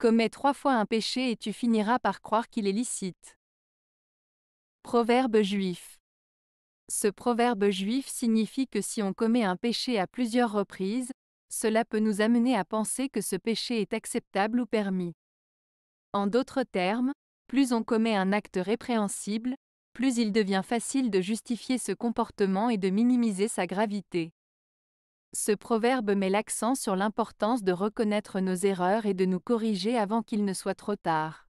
Commets trois fois un péché et tu finiras par croire qu'il est licite. Proverbe juif. Ce proverbe juif signifie que si on commet un péché à plusieurs reprises, cela peut nous amener à penser que ce péché est acceptable ou permis. En d'autres termes, plus on commet un acte répréhensible, plus il devient facile de justifier ce comportement et de minimiser sa gravité. Ce proverbe met l'accent sur l'importance de reconnaître nos erreurs et de nous corriger avant qu'il ne soit trop tard.